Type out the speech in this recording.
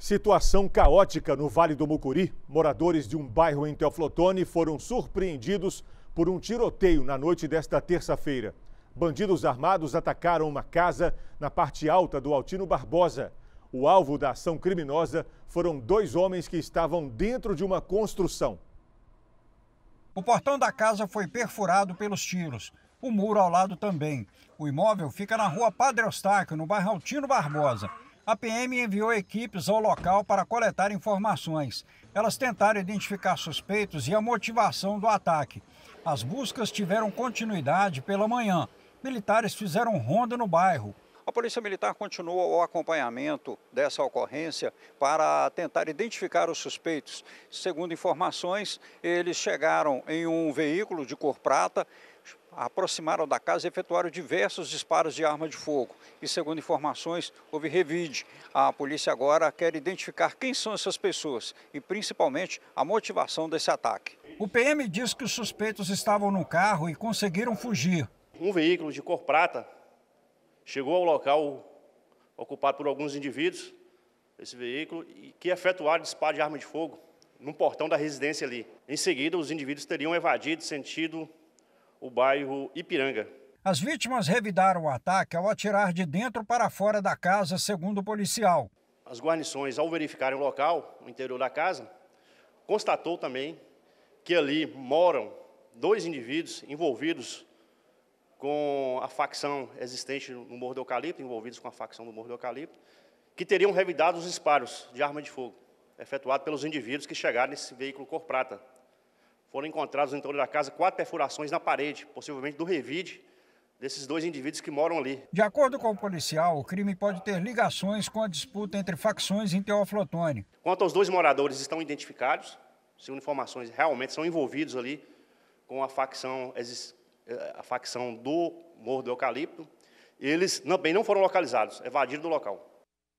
Situação caótica no Vale do Mucuri. Moradores de um bairro em Teoflotone foram surpreendidos por um tiroteio na noite desta terça-feira. Bandidos armados atacaram uma casa na parte alta do Altino Barbosa. O alvo da ação criminosa foram dois homens que estavam dentro de uma construção. O portão da casa foi perfurado pelos tiros. O muro ao lado também. O imóvel fica na rua Padre Eustáquio, no bairro Altino Barbosa. A PM enviou equipes ao local para coletar informações. Elas tentaram identificar suspeitos e a motivação do ataque. As buscas tiveram continuidade pela manhã. Militares fizeram ronda no bairro. A Polícia Militar continua o acompanhamento dessa ocorrência para tentar identificar os suspeitos. Segundo informações, eles chegaram em um veículo de cor prata, aproximaram da casa e efetuaram diversos disparos de arma de fogo. E segundo informações, houve revide. A polícia agora quer identificar quem são essas pessoas e principalmente a motivação desse ataque. O PM diz que os suspeitos estavam no carro e conseguiram fugir. Um veículo de cor prata Chegou ao local ocupado por alguns indivíduos, esse veículo, e que efetuaram disparo de arma de fogo num portão da residência ali. Em seguida, os indivíduos teriam evadido sentido o bairro Ipiranga. As vítimas revidaram o ataque ao atirar de dentro para fora da casa, segundo o policial. As guarnições, ao verificarem o local, o interior da casa, constatou também que ali moram dois indivíduos envolvidos com a facção existente no Morro do Eucalipto, envolvidos com a facção do Morro do Eucalipto, que teriam revidado os disparos de arma de fogo efetuados pelos indivíduos que chegaram nesse veículo cor prata. Foram encontrados no entorno da casa quatro perfurações na parede, possivelmente do revide desses dois indivíduos que moram ali. De acordo com o policial, o crime pode ter ligações com a disputa entre facções em Teoflotone. Quanto aos dois moradores, estão identificados, segundo informações, realmente são envolvidos ali com a facção eh, a facção do Morro do Eucalipto, eles também não foram localizados, evadiram do local.